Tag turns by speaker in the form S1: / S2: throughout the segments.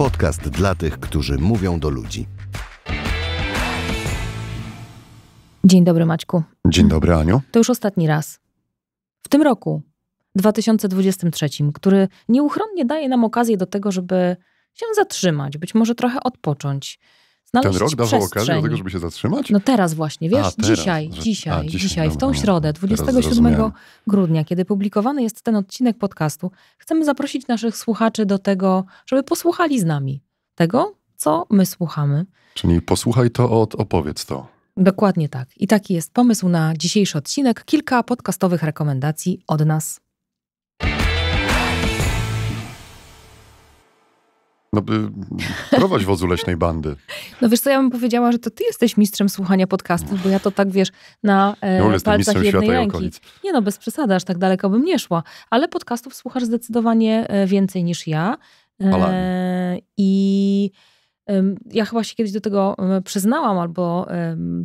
S1: Podcast dla tych, którzy mówią do ludzi.
S2: Dzień dobry, Maćku. Dzień dobry, Aniu. To już ostatni raz. W tym roku, 2023, który nieuchronnie daje nam okazję do tego, żeby się zatrzymać, być może trochę odpocząć, Znaleźć Ten rok dawał okazję do tego, żeby się zatrzymać? No teraz właśnie, wiesz, A, teraz, dzisiaj, dzisiaj, A, dzisiaj, dzisiaj, no w tą środę, 27 grudnia, kiedy publikowany jest ten odcinek podcastu, chcemy zaprosić naszych słuchaczy do tego, żeby posłuchali z nami tego, co my słuchamy.
S1: Czyli posłuchaj to od opowiedz to.
S2: Dokładnie tak. I taki jest pomysł na dzisiejszy odcinek. Kilka podcastowych rekomendacji od nas.
S1: No, y, prowadź wozu leśnej bandy.
S2: No wiesz co, ja bym powiedziała, że to ty jesteś mistrzem słuchania podcastów, bo ja to tak, wiesz, na e, ja palcach jednej ręki. Nie no, bez przesady, aż tak daleko bym nie szła. Ale podcastów słuchasz zdecydowanie e, więcej niż ja. E, I... Ja chyba się kiedyś do tego przyznałam, albo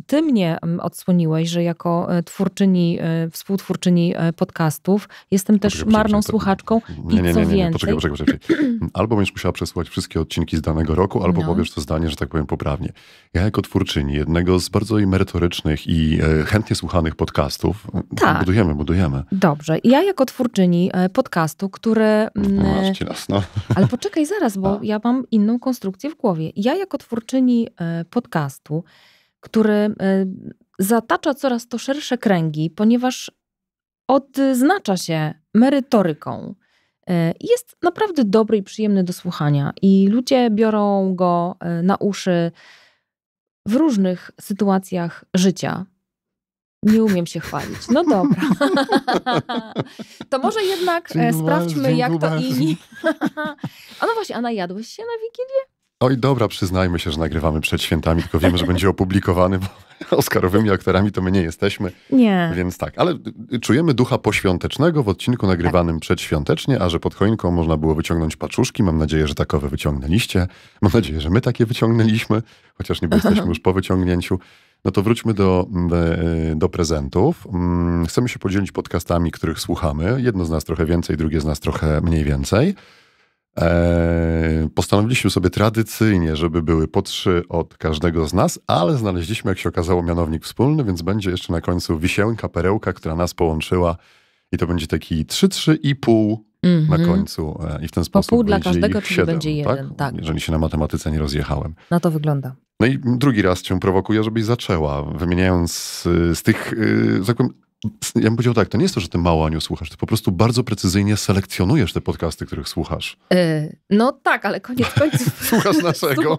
S2: ty mnie odsłoniłeś, że jako e, twórczyni, e, współtwórczyni e, podcastów jestem też poczekaj, marną poczekaj, słuchaczką nie, nie, nie, nie, nie, Poczekaj, poczekaj, poczekaj.
S1: Albo będziesz musiała przesłuchać wszystkie odcinki z danego roku, albo no. powiesz to zdanie, że tak powiem poprawnie. Ja jako twórczyni jednego z bardzo merytorycznych i chętnie słuchanych podcastów, tak. budujemy, budujemy.
S2: Dobrze. Ja jako twórczyni podcastu, który... No Masz mm, no. Ale poczekaj zaraz, bo A. ja mam inną konstrukcję w głowie ja jako twórczyni e, podcastu, który e, zatacza coraz to szersze kręgi, ponieważ odznacza się merytoryką. E, jest naprawdę dobry i przyjemny do słuchania, i ludzie biorą go na uszy w różnych sytuacjach życia. Nie umiem się chwalić. No dobra. To może jednak Dziękuję, sprawdźmy, jak to inni. A no właśnie, a najadłeś się na Wigilię?
S1: Oj, dobra, przyznajmy się, że nagrywamy przed świętami, tylko wiemy, że będzie opublikowany, bo Oscarowymi aktorami to my nie jesteśmy. Nie. Więc tak, ale y, y, czujemy ducha poświątecznego w odcinku nagrywanym tak. przedświątecznie, a że pod choinką można było wyciągnąć paczuszki. Mam nadzieję, że takowe wyciągnęliście. Mam nadzieję, że my takie wyciągnęliśmy, chociaż niby jesteśmy już po wyciągnięciu. No to wróćmy do, mm, e, e, do prezentów. Mm, chcemy się podzielić podcastami, których słuchamy. Jedno z nas trochę więcej, drugie z nas trochę mniej więcej. Eee, postanowiliśmy sobie tradycyjnie, żeby były po trzy od każdego z nas, ale znaleźliśmy, jak się okazało, mianownik wspólny, więc będzie jeszcze na końcu wisienka, perełka, która nas połączyła i to będzie taki 3-3 i pół mm -hmm. na mhm. końcu e, i w ten sposób po pół dla każdego, czyli 7, będzie tak? jeden, tak? tak? Jeżeli się na matematyce nie rozjechałem.
S2: Na to wygląda.
S1: No i drugi raz cię prowokuję, żebyś zaczęła, wymieniając y, z tych, y, ja bym powiedział tak, to nie jest to, że ty mało Aniu słuchasz, ty po prostu bardzo precyzyjnie selekcjonujesz te podcasty, których słuchasz.
S2: E, no tak, ale koniec końców... słuchasz naszego.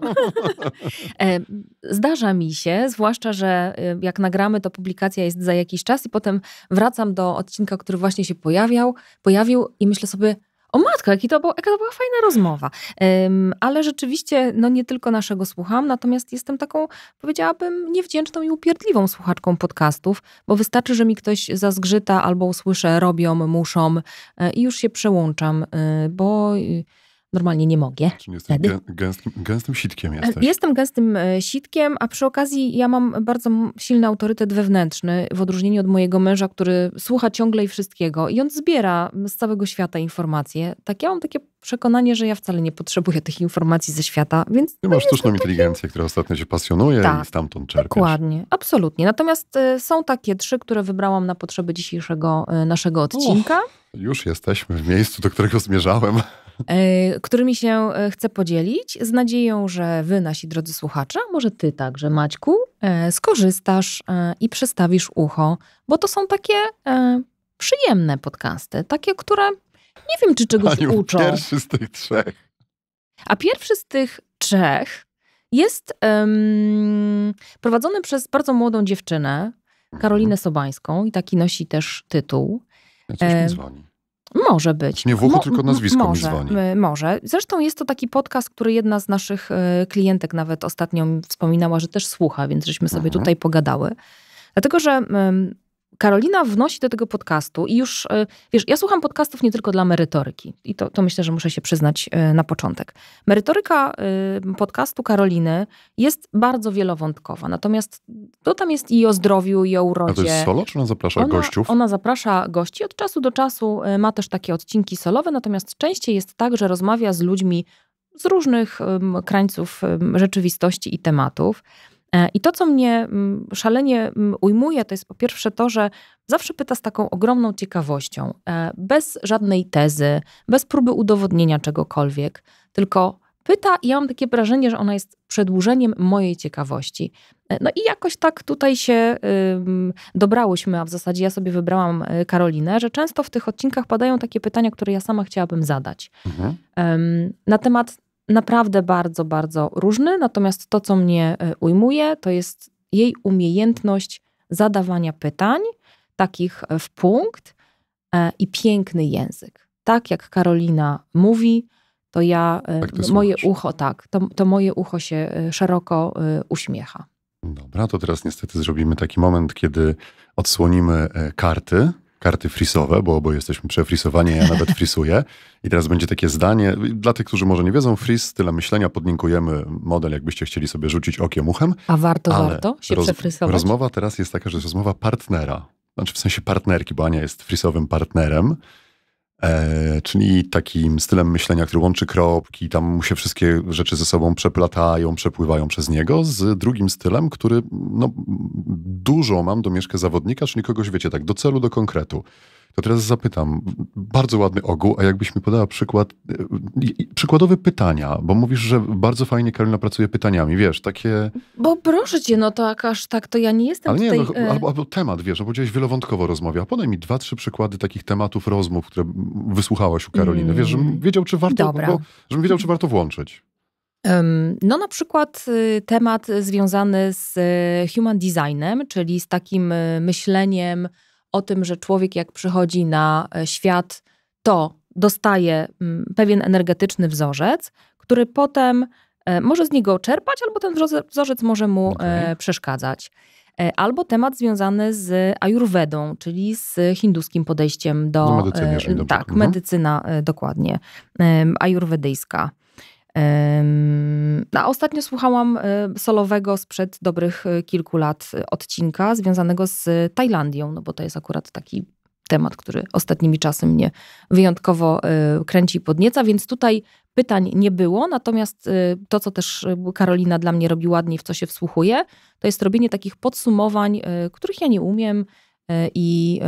S2: E, zdarza mi się, zwłaszcza, że e, jak nagramy, to publikacja jest za jakiś czas i potem wracam do odcinka, który właśnie się pojawiał, pojawił i myślę sobie, o matko, jaki to był, jaka to była fajna rozmowa. Um, ale rzeczywiście, no nie tylko naszego słucham, natomiast jestem taką, powiedziałabym, niewdzięczną i upierdliwą słuchaczką podcastów, bo wystarczy, że mi ktoś zazgrzyta albo usłyszę robią, muszą e, i już się przełączam, e, bo normalnie nie mogę. Jestem jesteś
S1: gęstym, gęstym sitkiem e, jesteś. Jestem
S2: gęstym e, sitkiem, a przy okazji ja mam bardzo silny autorytet wewnętrzny w odróżnieniu od mojego męża, który słucha ciągle i wszystkiego i on zbiera z całego świata informacje. Tak ja mam takie przekonanie, że ja wcale nie potrzebuję tych informacji ze świata, więc... Ty no masz
S1: sztuczną inteligencję, która ostatnio się pasjonuje tak, i stamtąd czerpiesz.
S2: Dokładnie, absolutnie. Natomiast y, są takie trzy, które wybrałam na potrzeby dzisiejszego y, naszego odcinka.
S1: już jesteśmy w miejscu, do którego zmierzałem.
S2: Y, którymi się y, chcę podzielić, z nadzieją, że wy, nasi drodzy słuchacze, może ty także, Maćku, y, skorzystasz y, i przestawisz ucho, bo to są takie przyjemne podcasty, takie, które nie wiem, czy czegoś Ani uczą. Pierwszy
S1: z tych trzech.
S2: A pierwszy z tych trzech jest um, prowadzony przez bardzo młodą dziewczynę, mhm. Karolinę Sobańską, i taki nosi też tytuł. coś e, mi dzwoni. Może być. Nie włochu, Mo tylko nazwisko może, mi dzwoni. Może. Zresztą jest to taki podcast, który jedna z naszych e, klientek nawet ostatnio wspominała, że też słucha, więc żeśmy sobie mhm. tutaj pogadały. Dlatego, że Karolina wnosi do tego podcastu i już, e, wiesz, ja słucham podcastów nie tylko dla merytoryki i to, to myślę, że muszę się przyznać e, na początek. Merytoryka e, podcastu Karoliny jest bardzo wielowątkowa, natomiast to tam jest i o zdrowiu, i o urodzie. A to jest solo, czy ona zaprasza ona, gościów? Ona zaprasza gości od czasu do czasu, ma też takie odcinki solowe, natomiast częściej jest tak, że rozmawia z ludźmi z różnych krańców rzeczywistości i tematów. E, I to, co mnie szalenie ujmuje, to jest po pierwsze to, że zawsze pyta z taką ogromną ciekawością, e, bez żadnej tezy, bez próby udowodnienia czegokolwiek, tylko pyta i ja mam takie wrażenie, że ona jest przedłużeniem mojej ciekawości. E, no i jakoś tak tutaj się dobrałyśmy, a w zasadzie ja sobie wybrałam Karolinę, że często w tych odcinkach padają takie pytania, które ja sama chciałabym zadać. Mhm. Na temat naprawdę bardzo, bardzo różny. Natomiast to, co mnie e, ujmuje, to jest jej umiejętność zadawania pytań, takich e, w punkt e, i piękny język. Tak jak Karolina mówi, to ja, tak moje ucho, tak, to, to moje ucho się szeroko uśmiecha.
S1: Dobra, to teraz niestety zrobimy taki moment, kiedy odsłonimy karty karty frisowe, bo oboje jesteśmy przefrisowani, ja nawet frisuję. I teraz będzie takie zdanie, dla tych, którzy może nie wiedzą, fris, tyle myślenia, podlinkujemy model, jakbyście chcieli sobie rzucić okiem, uchem.
S2: A warto, warto się roz, przefrisować?
S1: Rozmowa teraz jest taka, że jest rozmowa partnera, znaczy w sensie partnerki, bo Ania jest frisowym partnerem, E, czyli takim stylem myślenia, który łączy kropki, tam mu się wszystkie rzeczy ze sobą przeplatają, przepływają przez niego, z drugim stylem, który no, dużo mam do mieszka zawodnika, czyli kogoś, wiecie, tak do celu, do konkretu. To teraz zapytam, bardzo ładny ogół, a jakbyś mi podała przykład, y, y, przykładowe pytania, bo mówisz, że bardzo fajnie Karolina pracuje pytaniami, wiesz, takie...
S2: Bo proszę cię, no to aż tak, to ja nie jestem Ale nie, tutaj... No, e, albo,
S1: albo, temat, wiesz, no powiedziałeś wielowątkowo rozmawia, podaj mi dwa, trzy przykłady takich tematów, rozmów, które wysłuchałaś u Karoliny, wiesz, żebym mm, wiedział, czy warto, Bo, żebym wiedział, czy warto włączyć.
S2: No, na przykład y, temat związany z human designem, czyli z takim myśleniem o tym, że człowiek jak przychodzi na e, świat, to dostaje mm, pewien energetyczny wzorzec, który potem e, może z niego czerpać, albo ten wzorzec może mu e, okay. przeszkadzać. Albo temat związany z ayurvedą, czyli z hinduskim podejściem do, do no, medycyny. Tak, medycyna dokładnie, ayurwedyjska. A ostatnio słuchałam e, solowego sprzed dobrych e, kilku lat e, odcinka związanego z Tajlandią, no bo to jest akurat taki temat, który ostatnimi czasy mnie wyjątkowo kręci i podnieca, więc tutaj pytań nie było, natomiast to, co też Karolina dla mnie robi ładniej, w co się wsłuchuje, to jest robienie takich podsumowań, których ja nie umiem i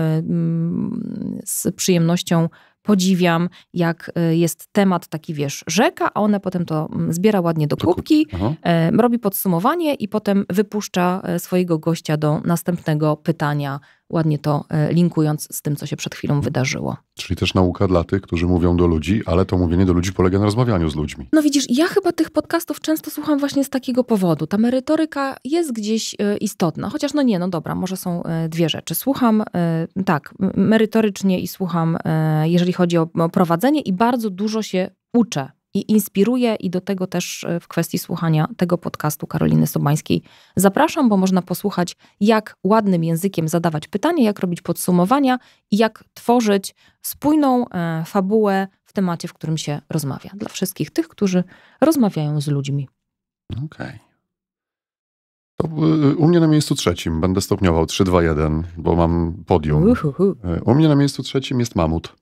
S2: z przyjemnością podziwiam, jak y, jest temat taki, wiesz, rzeka, a ona potem to mm, zbiera ładnie do kubki, e, robi podsumowanie i potem wypuszcza e, swojego gościa do następnego pytania ładnie to e, linkując z tym, co się przed chwilą mhm. wydarzyło.
S1: Czyli też nauka dla tych, którzy mówią do ludzi, ale to mówienie do ludzi polega na rozmawianiu z ludźmi.
S2: No widzisz, ja chyba tych podcastów często słucham właśnie z takiego powodu. Ta merytoryka jest gdzieś e, istotna, chociaż no nie, no dobra, może są e, dwie rzeczy. Słucham, tak, merytorycznie i słucham, jeżeli chodzi o prowadzenie i bardzo dużo się uczę i inspiruje, i do tego też e, w kwestii słuchania tego podcastu Karoliny Sobańskiej zapraszam, bo można posłuchać, jak ładnym językiem zadawać pytania, jak robić podsumowania i jak tworzyć spójną e, fabułę w temacie, w którym się rozmawia. Dla wszystkich tych, którzy rozmawiają z ludźmi. Okej.
S1: Okay. E, u mnie na miejscu trzecim, będę stopniował 3, 2, 1, bo mam podium. Uhuhu. E, u mnie na miejscu trzecim jest mamut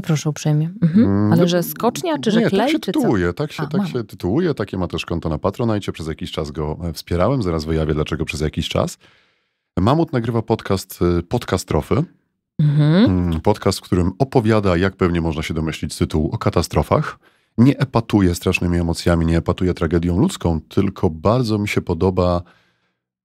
S2: proszę uprzejmie. Mhm. Mm, Ale że skocznia, czy że nie, klej, tak się tytułuje,
S1: Tak, się, A, tak się tytułuje, takie ma też konto na Patronite, przez jakiś czas go e, wspierałem, zaraz wyjawię dlaczego przez jakiś czas. Mamut nagrywa podcast e, Podcastrofy. Mhm. Mm, podcast, w którym opowiada, jak pewnie można się domyślić z tytułu, o katastrofach. Nie epatuje strasznymi emocjami, nie epatuje tragedią ludzką, tylko bardzo mi się podoba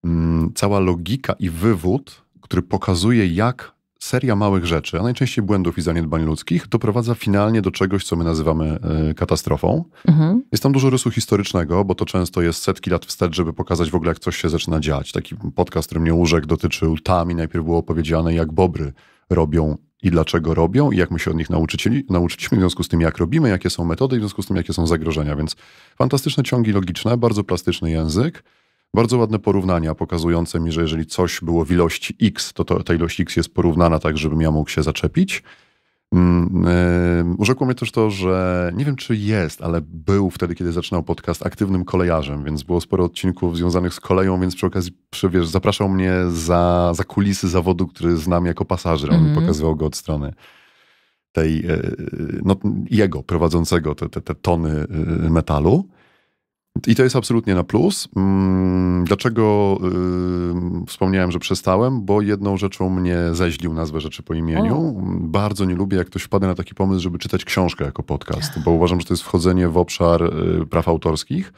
S1: mm, cała logika i wywód, który pokazuje, jak seria małych rzeczy, a najczęściej błędów i zaniedbań ludzkich, doprowadza finalnie do czegoś, co my nazywamy e, katastrofą. Mhm. Jest tam dużo rysu historycznego, bo to często jest setki lat wstecz, żeby pokazać w ogóle, jak coś się zaczyna dziać. Taki podcast, który mnie urzekł, dotyczył tam i najpierw było opowiedziane, jak bobry robią i dlaczego robią i jak my się od nich nauczyli, nauczyliśmy, w związku z tym jak robimy, jakie są metody, w związku z tym jakie są zagrożenia. Więc fantastyczne ciągi logiczne, bardzo plastyczny język. Bardzo ładne porównania pokazujące mi, że jeżeli coś było w ilości x, to, to ta ilość x jest porównana tak, żebym ja mógł się zaczepić. Mm, urzekło mnie też to, że nie wiem czy jest, ale był wtedy, kiedy zaczynał podcast, aktywnym kolejarzem, więc było sporo odcinków związanych z koleją, więc przy okazji wiesz, zapraszał mnie za, za kulisy zawodu, który znam jako pasażer. On mm -hmm. pokazywał go od strony tej, e, e, no, jego prowadzącego te, te, te tony e, metalu. I to jest absolutnie na plus. Mm, dlaczego yy, wspomniałem, że przestałem? Bo jedną rzeczą mnie zeźlił nazwę rzeczy po imieniu. O. Bardzo nie lubię, jak ktoś wpada na taki pomysł, żeby czytać książkę jako podcast, bo uważam, że to jest wchodzenie w obszar yy, praw autorskich.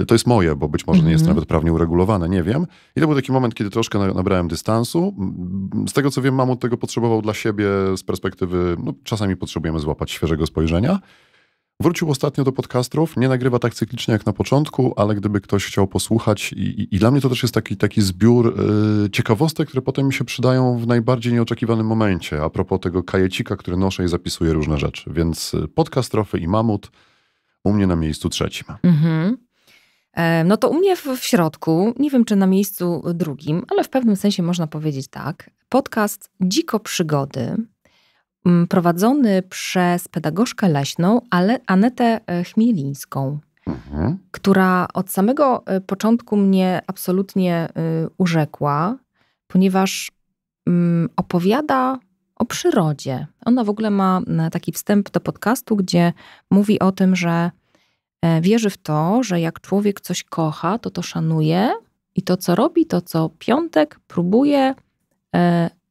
S1: Y, to jest moje, bo być może nie jest mhm. nawet prawnie uregulowane, nie wiem. I to był taki moment, kiedy troszkę nabrałem dystansu. Z tego co wiem, Mamut tego potrzebował dla siebie z perspektywy, no, czasami potrzebujemy złapać świeżego spojrzenia. Wrócił ostatnio do podcastów, nie nagrywa tak cyklicznie jak na początku, ale gdyby ktoś chciał posłuchać i, i, i dla mnie to też jest taki, taki zbiór yy, ciekawostek, które potem mi się przydają w najbardziej nieoczekiwanym momencie, a propos tego kajecika, który noszę i zapisuję różne rzeczy. Więc y, podcast Trofy i Mamut u mnie na miejscu trzecim.
S2: Mhm. E, no to u mnie w, w środku, nie wiem czy na miejscu drugim, ale w pewnym sensie można powiedzieć tak. Podcast Dziko Przygody, Mm, prowadzony przez pedagogzkę leśną, ale Anetę e, Chmielińską, mhm. która od samego e, początku mnie absolutnie e, urzekła, ponieważ mm, opowiada o przyrodzie. Ona w ogóle ma taki wstęp do podcastu, gdzie mówi o tym, że wierzy w to, że jak człowiek coś kocha, to to szanuje i to, co robi, to co piątek próbuje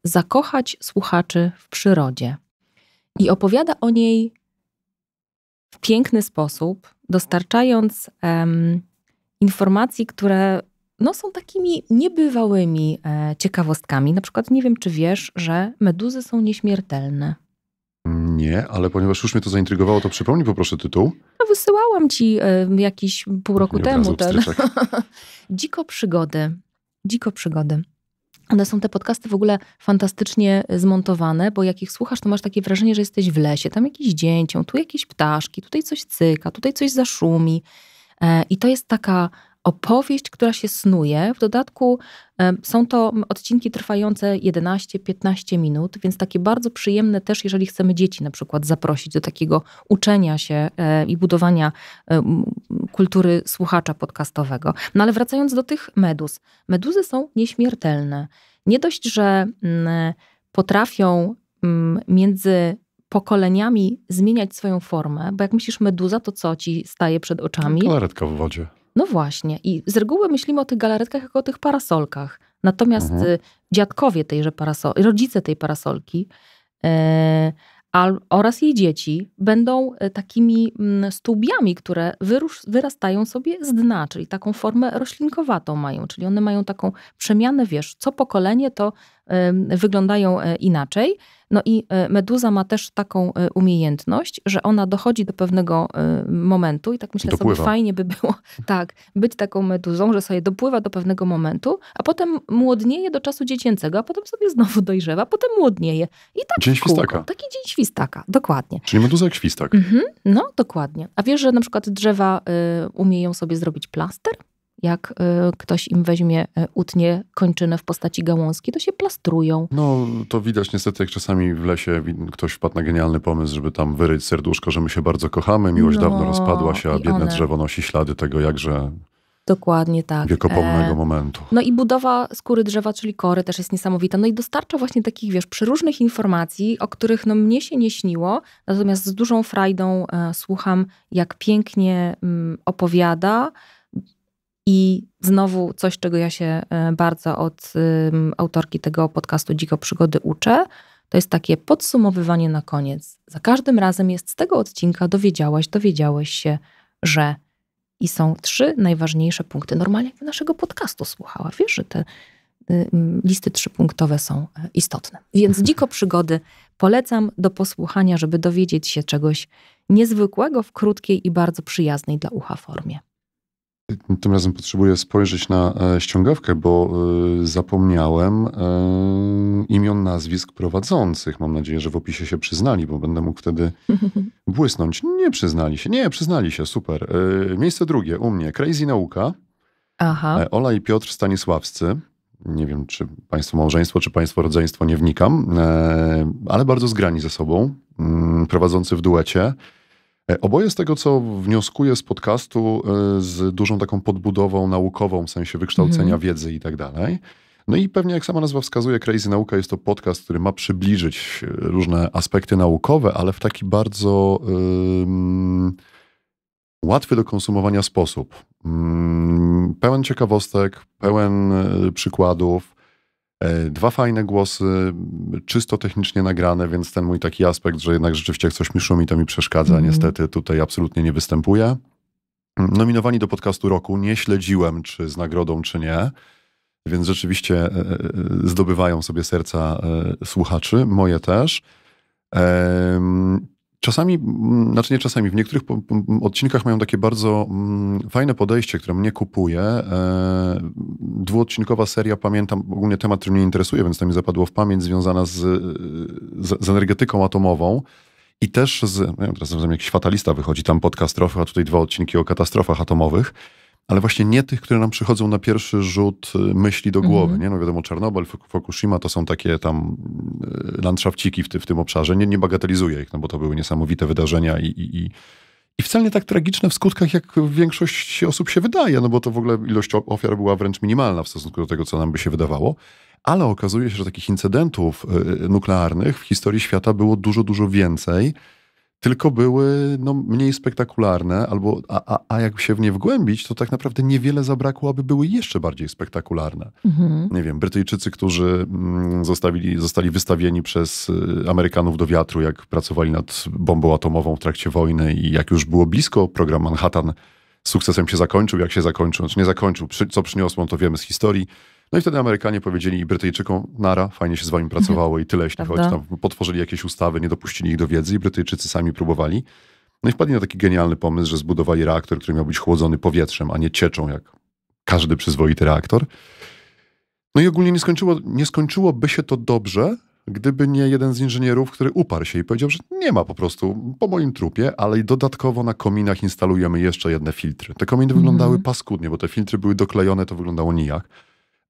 S2: zakochać słuchaczy w przyrodzie i opowiada o niej w piękny sposób, dostarczając um, informacji, które no, są takimi niebywałymi e, ciekawostkami. Na przykład nie wiem, czy wiesz, że meduzy są nieśmiertelne.
S1: Nie, ale ponieważ już mnie to zaintrygowało, to przypomnij poproszę tytuł.
S2: No, wysyłałam ci y, jakiś pół roku nie temu ten. Dziko przygody. Dziko przygody. One są te podcasty w ogóle fantastycznie e, zmontowane, bo jak ich słuchasz, to masz takie wrażenie, że jesteś w lesie. Tam jakieś dzięcią, tu jakieś ptaszki, tutaj coś cyka, tutaj coś zaszumi. E, I to jest taka opowieść, która się snuje. W dodatku są to odcinki trwające 11-15 minut, więc takie bardzo przyjemne też, jeżeli chcemy dzieci na przykład zaprosić do takiego uczenia się e, i budowania kultury słuchacza podcastowego. No ale wracając do tych meduz. Meduzy są nieśmiertelne. Nie dość, że mm, potrafią mm, między pokoleniami zmieniać swoją formę, bo jak myślisz meduza, to co ci staje przed oczami? Koloretka w wodzie. No właśnie. I z reguły myślimy o tych galaretkach jako o tych parasolkach. Natomiast mhm. Y, dziadkowie tejże parasolki, rodzice tej parasolki yy, al, oraz jej dzieci będą y, takimi mm, stubiami, które wyrusz, wyrastają sobie z dna, czyli taką formę roślinkowatą mają. Czyli one mają taką przemianę, wiesz, co pokolenie to wyglądają e, inaczej. No i e, meduza ma też taką e, umiejętność, że ona dochodzi do pewnego e, momentu i tak myślę dopływa. sobie fajnie by było tak, być taką meduzą, że sobie dopływa do pewnego momentu, a potem młodnieje do czasu dziecięcego, a potem sobie znowu dojrzewa, potem młodnieje. I tak
S1: dzień kółko, świstaka. Taki
S2: dzień świstaka, dokładnie.
S1: Czyli meduza jak świstak.
S2: Mhm, no, dokładnie. A wiesz, że na przykład drzewa y, umieją sobie zrobić plaster? jak y, ktoś im weźmie, y, utnie kończynę w postaci gałązki, to się plastrują.
S1: No, to widać niestety, jak czasami w lesie ktoś wpadł na genialny pomysł, żeby tam wyryć serduszko, że my się bardzo kochamy, miłość no, dawno rozpadła się, a biedne one... drzewo nosi ślady tego jakże...
S2: Dokładnie tak. Wiekopomnego e... momentu. No i budowa skóry drzewa, czyli kory też jest niesamowita. No i dostarcza właśnie takich, wiesz, przeróżnych informacji, o których no mnie się nie śniło, natomiast z dużą frajdą e, słucham, jak pięknie m, mm, opowiada, i znowu coś, czego ja się e, bardzo od autorki tego podcastu Dziko Przygody uczę, to jest takie podsumowywanie na koniec. Za każdym razem jest z tego odcinka dowiedziałaś, dowiedziałeś się, że i są trzy najważniejsze punkty. Normalnie jakby naszego podcastu słuchała, wiesz, że te y, listy trzypunktowe są e, istotne. Więc dziko przygody polecam do posłuchania, żeby dowiedzieć się czegoś niezwykłego w krótkiej i bardzo przyjaznej dla ucha formie.
S1: Tym razem potrzebuję spojrzeć na e, ściągawkę, bo e, zapomniałem e, imion, nazwisk prowadzących. Mam nadzieję, że w opisie się przyznali, bo będę mógł wtedy błysnąć. Nie przyznali się, nie, przyznali się, super. Miejsce drugie u mnie, Crazy Nauka. Aha. Ola i Piotr Stanisławscy. Nie wiem, czy państwo małżeństwo, czy państwo rodzeństwo, nie wnikam, ale bardzo zgrani ze sobą, mm, prowadzący w duecie. E, oboje z tego, co wnioskuję z podcastu, e, z dużą taką podbudową naukową, w sensie wykształcenia mhm. wiedzy i tak dalej. No i pewnie, jak sama nazwa wskazuje, Crazy Nauka jest to podcast, który ma przybliżyć e, różne aspekty naukowe, ale w taki bardzo um, łatwy do konsumowania sposób. Um, pełen ciekawostek, pełen przykładów. E, dwa fajne głosy, czysto technicznie nagrane, więc ten mój taki aspekt, że jednak rzeczywiście jak coś mi szumi, to mi przeszkadza, mm. niestety tutaj absolutnie nie występuje. Mm, nominowani do podcastu roku, nie śledziłem czy z nagrodą, czy nie, więc rzeczywiście e, e, zdobywają sobie serca słuchaczy, moje też. Czasami, mm, znaczy nie czasami, w niektórych odcinkach mają takie bardzo mm, fajne podejście, które mnie kupuje. E, dwuodcinkowa seria, pamiętam ogólnie temat, który mnie interesuje, więc to mi zapadło w pamięć, związana z, z, energetyką atomową. I też z, nie wiem, teraz jakiś fatalista wychodzi, tam podcast trochę, a tutaj dwa odcinki o katastrofach atomowych ale właśnie nie tych, które nam przychodzą na pierwszy rzut y, myśli do głowy. Mhm. Nie? No wiadomo, Czarnobyl, Fukushima to są takie tam y, landszafciki w, ty, w tym obszarze. Nie, nie bagatelizuję ich, no bo to były niesamowite wydarzenia i, i, i, i wcale nie tak tragiczne w skutkach, jak większość osób się wydaje, no bo to w ogóle ilość ofiar była wręcz minimalna w stosunku do tego, co nam by się wydawało. Ale okazuje się, że takich incydentów y, nuklearnych w historii świata było dużo, dużo więcej tylko były no, mniej spektakularne, albo, a, a, a jak się w nie wgłębić, to tak naprawdę niewiele zabrakło, aby były jeszcze bardziej spektakularne. Mhm. Nie wiem, Brytyjczycy, którzy mm, zostawili, zostali wystawieni przez y, Amerykanów do wiatru, jak pracowali nad bombą atomową w trakcie wojny i jak już było blisko, program Manhattan sukcesem się zakończył, jak się zakończył, czy znaczy nie zakończył, co przyniosło, to wiemy z historii no i wtedy Amerykanie powiedzieli Brytyjczykom, nara, fajnie się z wami pracowało i tyle, jeśli chodzi. Tam potworzyli jakieś ustawy, nie dopuścili ich do wiedzy i Brytyjczycy sami próbowali. No i wpadli na taki genialny pomysł, że zbudowali reaktor, który miał być chłodzony powietrzem, a nie cieczą, jak każdy przyzwoity reaktor. No i ogólnie nie, skończyło, nie skończyłoby się to dobrze, gdyby nie jeden z inżynierów, który uparł się i powiedział, że nie ma po prostu po moim trupie, ale i dodatkowo na kominach instalujemy jeszcze jedne filtry. Te kominy mm wyglądały paskudnie, bo te filtry były doklejone, to wyglądało nijak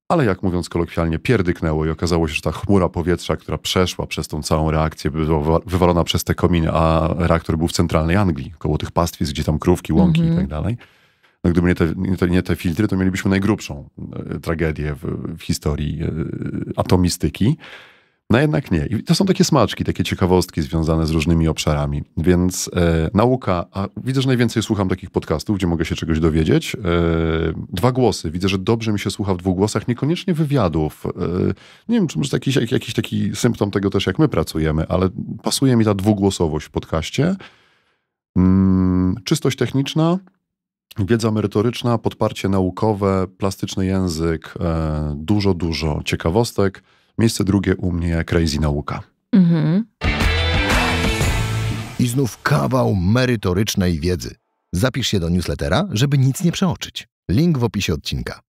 S1: ale jak mówiąc kolokwialnie, pierdyknęło i okazało się, że ta chmura powietrza, która przeszła przez tą całą reakcję, była wywalona przez te kominy, a reaktor był w centralnej Anglii, koło tych pastwisk, gdzie tam krówki, łąki mm -hmm. i tak mhm. dalej. No, gdyby nie te, nie te, nie, te, filtry, to mielibyśmy najgrubszą e, tragedię w, w historii e, atomistyki. No jednak nie. I to są takie smaczki, takie ciekawostki związane z różnymi obszarami. Więc e, nauka, a widzę, że najwięcej słucham takich podcastów, gdzie mogę się czegoś dowiedzieć. E, dwa głosy. Widzę, że dobrze mi się słucha w dwóch głosach, niekoniecznie wywiadów. E, nie wiem, czy może jakiś, jakiś taki symptom tego też, jak my pracujemy, ale pasuje mi ta dwugłosowość w podcaście. Mm, czystość techniczna, Wiedza merytoryczna, podparcie naukowe, plastyczny język, e, dużo, dużo ciekawostek. Miejsce drugie u mnie Crazy Nauka. Mhm. I znów kawał merytorycznej wiedzy. Zapisz się do newslettera, żeby nic nie przeoczyć. Link w opisie odcinka.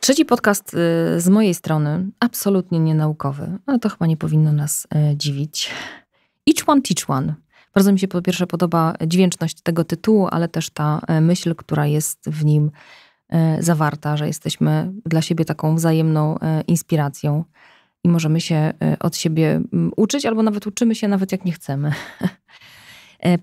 S2: Trzeci podcast y, z mojej strony, absolutnie nienaukowy, ale no, to chyba nie powinno nas y, dziwić. Each One Teach One. Bardzo mi się po pierwsze podoba dźwięczność tego tytułu, ale też ta y, myśl, która jest w nim E, zawarta, że jesteśmy dla siebie taką wzajemną e, inspiracją i możemy się e, od siebie uczyć, albo nawet uczymy się, nawet jak nie chcemy.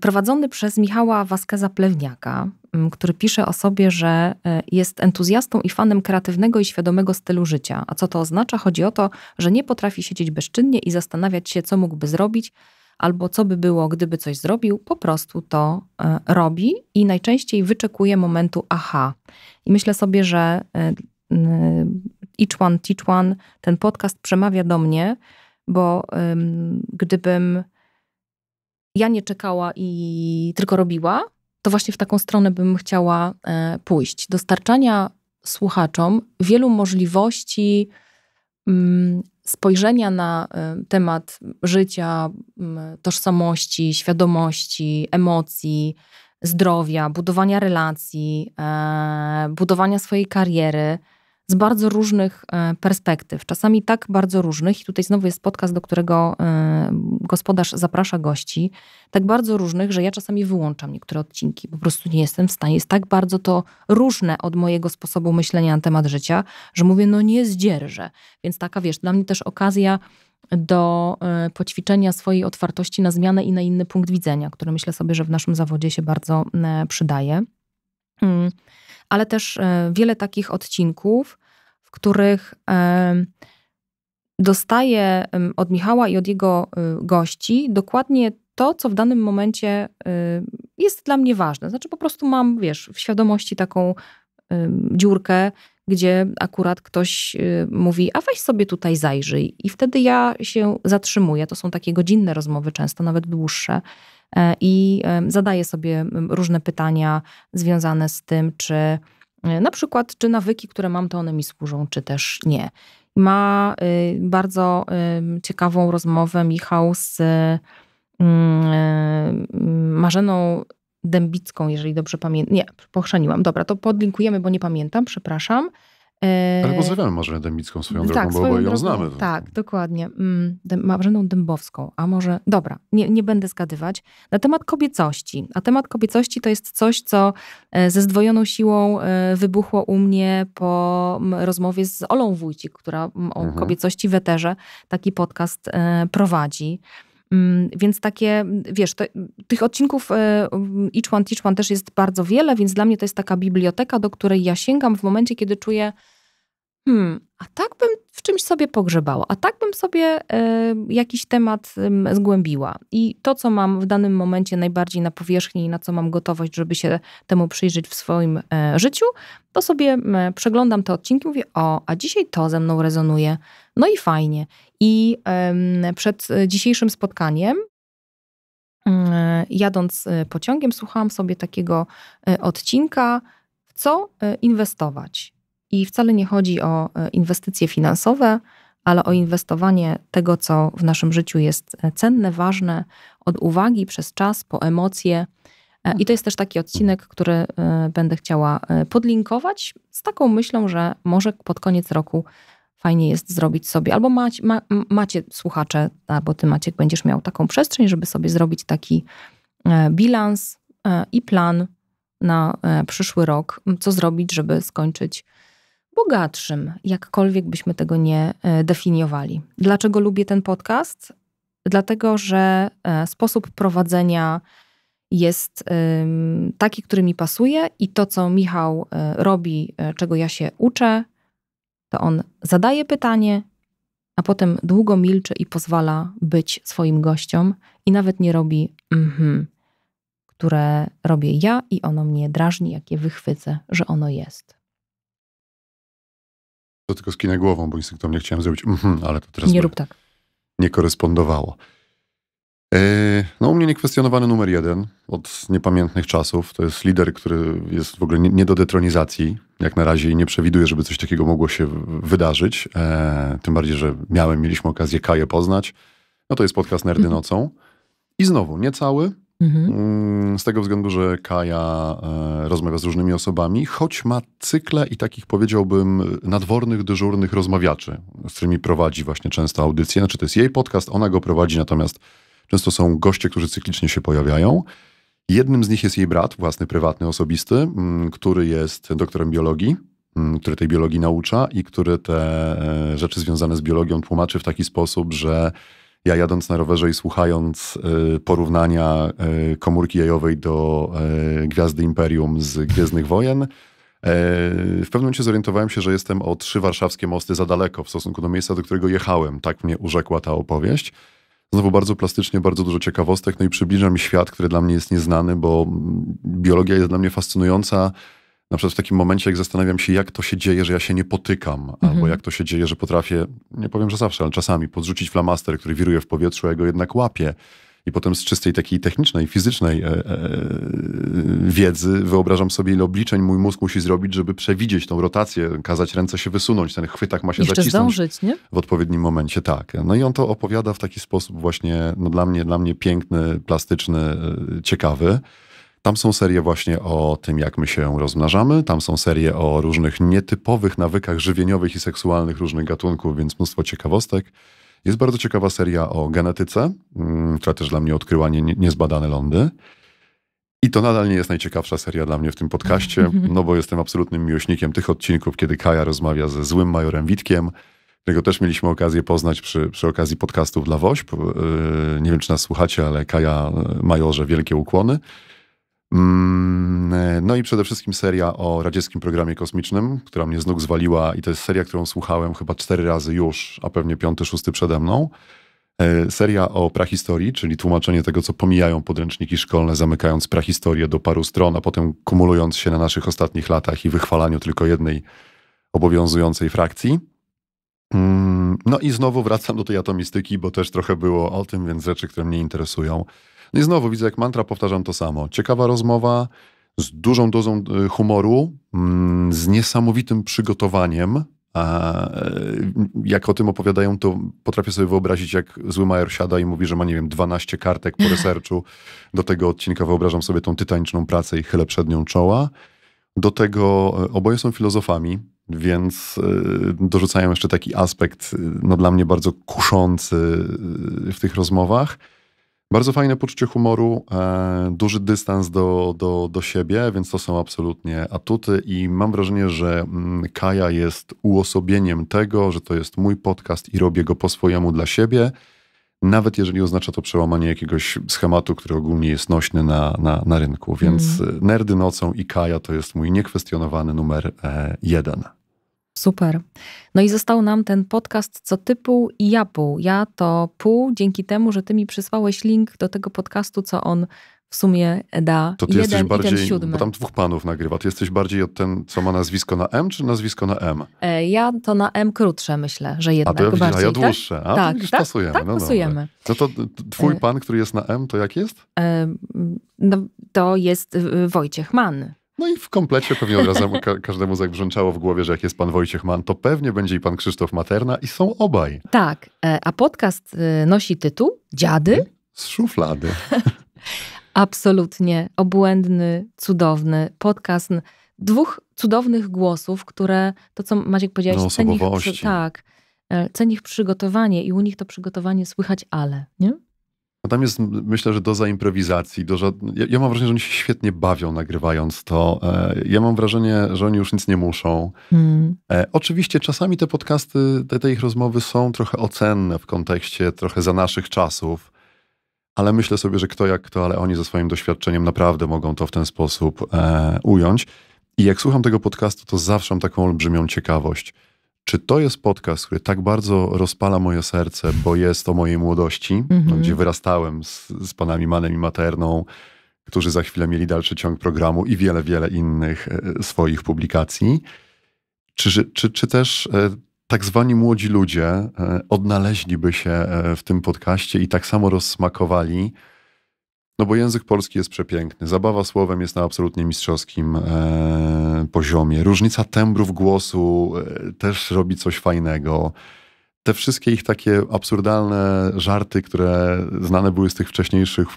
S2: Prowadzony przez Michała Waskeza Plewniaka, który pisze o sobie, że jest entuzjastą i fanem kreatywnego i świadomego stylu życia. A co to oznacza? Chodzi o to, że nie potrafi siedzieć bezczynnie i zastanawiać się, co mógłby zrobić, albo co by było, gdyby coś zrobił, po prostu to e, robi i najczęściej wyczekuje momentu aha. I myślę sobie, że e, each one, teach one, ten podcast przemawia do mnie, bo gdybym ja nie czekała i tylko robiła, to właśnie w taką stronę bym chciała e, pójść. Dostarczania słuchaczom wielu możliwości mm, spojrzenia na y, temat życia, tożsamości, świadomości, emocji, zdrowia, budowania relacji, e, budowania swojej kariery – z bardzo różnych e, perspektyw, czasami tak bardzo różnych, i tutaj znowu jest podcast, do którego e, gospodarz zaprasza gości, tak bardzo różnych, że ja czasami wyłączam niektóre odcinki, po prostu nie jestem w stanie. Jest tak bardzo to różne od mojego sposobu myślenia na temat życia, że mówię, no nie zdzierżę. Więc taka, wiesz, dla mnie też okazja do e, poćwiczenia swojej otwartości na zmianę i na inny punkt widzenia, który myślę sobie, że w naszym zawodzie się bardzo przydaje. Hmm ale też e, wiele takich odcinków, w których e, dostaję od Michała i od jego e, gości dokładnie to, co w danym momencie jest dla mnie ważne. Znaczy, po prostu mam, wiesz, w świadomości taką dziurkę, gdzie akurat ktoś mówi, a weź sobie tutaj zajrzyj. I wtedy ja się zatrzymuję. To są takie godzinne rozmowy, często nawet dłuższe. E, i zadaję sobie różne pytania związane z tym, czy e, na przykład, czy nawyki, które mam, to one mi służą, czy też nie. Ma y, bardzo ciekawą rozmowę Michał z mm, e, mm, Marzeną Dębicką, jeżeli dobrze pamiętam. Nie, pochrzaniłam. Dobra, to podlinkujemy, bo nie pamiętam, przepraszam. Ale e, pozdrawiamy
S1: Marzenę Dębicką swoją tak, drogą, bo swoją drogą, znamy. Tak,
S2: dokładnie. Mm, Marzeną Dębowską, a może... Dobra, nie, nie będę zgadywać. Na temat kobiecości. A temat kobiecości to jest coś, co e, ze zdwojoną siłą e, wybuchło u mnie po rozmowie z Olą Wójcik, która o mhm. kobiecości w eterze taki podcast prowadzi. Mm, więc takie, wiesz, te, tych odcinków e, Each One Teach One też jest bardzo wiele, więc dla mnie to jest taka biblioteka, do której ja sięgam w momencie, kiedy czuję, hmm, a tak bym w czymś sobie pogrzebała, a tak bym sobie y, jakiś temat y, zgłębiła. I to, co mam w danym momencie najbardziej na powierzchni i na co mam gotowość, żeby się temu przyjrzeć w swoim y, życiu, to sobie przeglądam te odcinki, mówię, o, a dzisiaj to ze mną rezonuje, no i fajnie. I przed e, dzisiejszym spotkaniem mm, e, jadąc e, pociągiem, słuchałam sobie takiego odcinka, w co inwestować. I wcale nie chodzi o inwestycje finansowe, ale o inwestowanie tego, co w naszym życiu jest cenne, ważne, od uwagi przez czas po emocje. I to jest też taki odcinek, który będę chciała podlinkować z taką myślą, że może pod koniec roku fajnie jest zrobić sobie, albo ma, macie słuchacze, albo ty Maciek będziesz miał taką przestrzeń, żeby sobie zrobić taki e, bilans e, i plan na e, przyszły rok, co zrobić, żeby skończyć bogatszym, jakkolwiek byśmy tego nie definiowali. Dlaczego lubię ten podcast? Dlatego, że sposób prowadzenia jest taki, który mi pasuje i to, co Michał robi, czego ja się uczę, to on zadaje pytanie, a potem długo milczy i pozwala być swoim gościom i nawet nie robi mhm, które robię ja i ono mnie drażni, jak je wychwycę, że ono jest.
S1: To tylko skinę głową, bo instynktownie chciałem zrobić mhm, ale to
S2: teraz nie rób tak.
S1: nie korespondowało. E, no u mnie niekwestionowany numer jeden od niepamiętnych czasów. To jest lider, który jest w ogóle nie, do detronizacji jak na razie nie przewiduję, żeby coś takiego mogło się wydarzyć. E, tym bardziej, że miałem, mieliśmy okazję Kaję poznać. No to jest podcast Nerdy mhm. Nocą. I znowu, nie cały, Mhm. Mm, z tego względu, że Kaja e, rozmawia z różnymi osobami, choć ma cykle i takich powiedziałbym nadwornych, dyżurnych rozmawiaczy, z którymi prowadzi właśnie często audycje. Znaczy to jest jej podcast, ona go prowadzi, natomiast Często są goście, którzy cyklicznie się pojawiają. Jednym z nich jest jej brat, własny, prywatny, osobisty, mm, który jest doktorem biologii, mm, który tej biologii naucza i który te e, rzeczy związane z biologią tłumaczy w taki sposób, że ja jadąc na rowerze i słuchając e, porównania e, komórki jajowej do Gwiazdy Imperium z Gwiezdnych Wojen, w pewnym momencie zorientowałem się, że jestem o trzy warszawskie mosty za daleko w stosunku do miejsca, do którego jechałem. Tak mnie urzekła ta opowieść. Znowu bardzo plastycznie, bardzo dużo ciekawostek, no i przybliża mi świat, który dla mnie jest nieznany, bo biologia jest dla mnie fascynująca. Na przykład w takim momencie, jak zastanawiam się, jak to się dzieje, że ja się nie potykam, mhm. albo jak to się dzieje, że potrafię, nie powiem, że zawsze, ale czasami podrzucić flamaster, który wiruje w powietrzu, a ja go jednak łapię i potem z czystej takiej technicznej, fizycznej e, e, wiedzy wyobrażam sobie, ile obliczeń mój mózg musi zrobić, żeby przewidzieć tą rotację, kazać ręce się wysunąć, ten chwytak ma się Jeszcze zacisnąć zdążyć, nie? w odpowiednim momencie, tak. No i on to opowiada w taki sposób właśnie, no dla mnie, dla mnie piękny, plastyczny, e, ciekawy. Tam są serie właśnie o tym, jak my się rozmnażamy, tam są serie o różnych nietypowych nawykach żywieniowych i seksualnych różnych gatunków, więc mnóstwo ciekawostek. Jest bardzo ciekawa seria o genetyce, mm, która też dla mnie odkryła nie, niezbadane lądy. I to nadal nie jest najciekawsza seria dla mnie w tym podcaście, mhm. no bo jestem absolutnym miłośnikiem tych odcinków, kiedy Kaja rozmawia ze złym majorem Witkiem, którego też mieliśmy okazję poznać przy, przy okazji podcastów dla WOŚP. Yy, nie wiem, czy nas słuchacie, ale Kaja majorze wielkie ukłony. Mm, no i przede wszystkim seria o radzieckim programie kosmicznym, która mnie z nóg zwaliła i to jest seria, którą słuchałem chyba cztery razy już, a pewnie piąty, szósty przede mną. E, seria o prahistorii, czyli tłumaczenie tego, co pomijają podręczniki szkolne, zamykając prahistorię do paru stron, a potem kumulując się na naszych ostatnich latach i wychwalaniu tylko jednej obowiązującej frakcji. Mm, no i znowu wracam do tej atomistyki, bo też trochę było o tym, więc rzeczy, które mnie interesują. No i znowu widzę, jak mantra powtarzam to samo. Ciekawa rozmowa z dużą dozą e, humoru, mm, z niesamowitym przygotowaniem. A e, jak o tym opowiadają, to potrafię sobie wyobrazić, jak zły Majer siada i mówi, że ma, nie wiem, 12 kartek po researchu. Do tego odcinka wyobrażam sobie tą tytaniczną pracę i chylę przed nią czoła. Do tego e, oboje są filozofami, więc dorzucają jeszcze taki aspekt, no dla mnie bardzo kuszący w tych rozmowach. Bardzo fajne poczucie humoru, e, duży dystans do, do, do siebie, więc to są absolutnie atuty i mam wrażenie, że mm, Kaja jest uosobieniem tego, że to jest mój podcast i robię go po swojemu dla siebie, nawet jeżeli oznacza to przełamanie jakiegoś schematu, który ogólnie jest nośny na, na, na rynku. Więc mm. Nerdy Nocą i Kaja to jest mój niekwestionowany numer e, jeden.
S2: Super. No i został nam ten podcast Co typu i ja pół. Ja to pół dzięki temu, że ty mi przysłałeś link do tego podcastu, co on w sumie da to ty jeden jesteś bardziej, i ten siódmy. Bo tam
S1: dwóch panów nagrywa. Ty jesteś bardziej od ten, co ma nazwisko na M, czy nazwisko na M?
S2: E, ja to na M krótsze myślę, że jednak A to ja bardziej. A ja tak? dłuższe. Tak? A tak, tak, pasujemy. Tak, no, pasujemy.
S1: No to twój e, pan, który jest na M, to jak
S2: jest? E, no, to jest e, Wojciech Mann.
S1: No i w komplecie pewnie od razu ka każdemu zagrzęczało w głowie, że jak jest pan Wojciech Mann, to pewnie będzie i pan Krzysztof Materna i są obaj.
S2: Tak, e, a podcast e, nosi tytuł
S1: Dziady? Mhm. Z szuflady.
S2: Absolutnie obłędny, cudowny podcast dwóch cudownych głosów, które to, co Maciek powiedziałeś, no, ceni tak, e, ceni ich przygotowanie i u nich to przygotowanie słychać ale, nie?
S1: No tam jest, myślę, że doza improwizacji. Doza, ja, ja, mam wrażenie, że oni się świetnie bawią nagrywając to. E, ja mam wrażenie, że oni już nic nie muszą. Hmm. E, oczywiście czasami te podcasty, te, te ich rozmowy są trochę ocenne w kontekście trochę za naszych czasów ale myślę sobie, że kto jak kto, ale oni ze swoim doświadczeniem naprawdę mogą to w ten sposób e, ująć. I jak słucham tego podcastu, to zawsze mam taką olbrzymią ciekawość. Czy to jest podcast, który tak bardzo rozpala moje serce, bo jest o mojej młodości, mm -hmm. gdzie wyrastałem z, z panami Manem i Materną, którzy za chwilę mieli dalszy ciąg programu i wiele, wiele innych e, e, swoich publikacji? Czy, czy, czy też e, tak zwani młodzi ludzie odnaleźliby się w tym podcaście i tak samo rozsmakowali? No bo język polski jest przepiękny, zabawa słowem jest na absolutnie mistrzowskim e, poziomie, różnica tembrów głosu e, też robi coś fajnego. Te wszystkie ich takie absurdalne żarty, które znane były z tych wcześniejszych,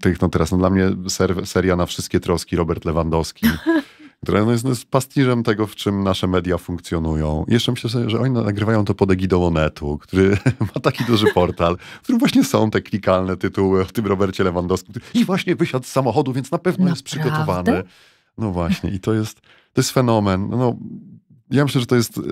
S1: tych, no teraz, no dla mnie ser, seria na wszystkie troski Robert Lewandowski. Dreno no jest pastiżem tego, w czym nasze media funkcjonują. I jeszcze myślę sobie, że oni nagrywają to pod egidą Onetu, który ma taki duży portal, w którym właśnie są te klikalne tytuły o tym Robercie Lewandowskim. Który... I właśnie wysiadł z samochodu, więc na pewno Naprawdę? jest przygotowany. No właśnie, i to jest, to jest fenomen. No, ja myślę, że to jest y,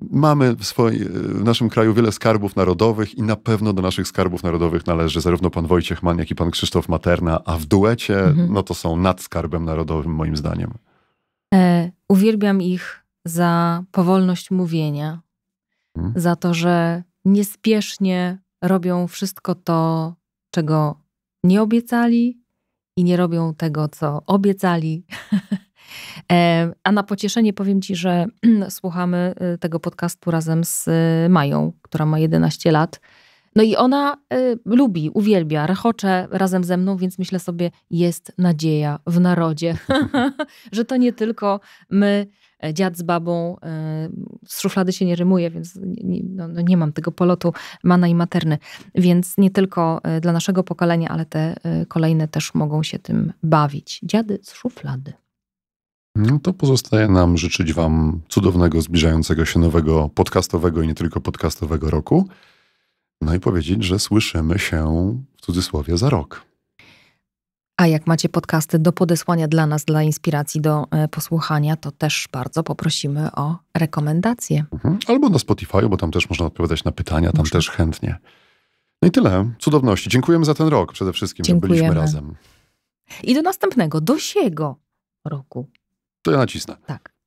S1: mamy w, swoim, y, w, naszym kraju wiele skarbów narodowych i na pewno do naszych skarbów narodowych należy zarówno pan Wojciech Mann, jak i pan Krzysztof Materna, a w duecie mhm. no to są nad skarbem narodowym moim zdaniem.
S2: E, uwielbiam ich za powolność mówienia, hmm. za to, że niespiesznie robią wszystko to, czego nie obiecali i nie robią tego, co obiecali. E, a na pocieszenie powiem Ci, że słuchamy y, tego podcastu razem z y, Mają, która ma 11 lat no i ona y, lubi, uwielbia, rechocze razem ze mną, więc myślę sobie, jest nadzieja w narodzie, że to nie tylko my, e, dziad z babą, y, z szuflady się nie rymuje, więc nie, no, no, nie mam tego polotu mana i materny. Więc nie tylko e, dla naszego pokolenia, ale te y, kolejne też mogą się tym bawić. Dziady z szuflady.
S1: No to pozostaje nam życzyć Wam cudownego, zbliżającego się nowego podcastowego i nie tylko podcastowego roku. No i powiedzieć, że słyszymy się w cudzysłowie za rok.
S2: A jak macie podcasty do podesłania dla nas, dla inspiracji, do e, posłuchania, to też bardzo poprosimy o rekomendacje.
S1: Mhm. Albo na Spotify, bo tam też można odpowiadać na pytania, tam Muszę. też chętnie. No i tyle. Cudowności. Dziękujemy za ten rok przede wszystkim, Dziękujemy. że byliśmy razem.
S2: I do następnego, do siego roku.
S1: To ja nacisnę. Tak.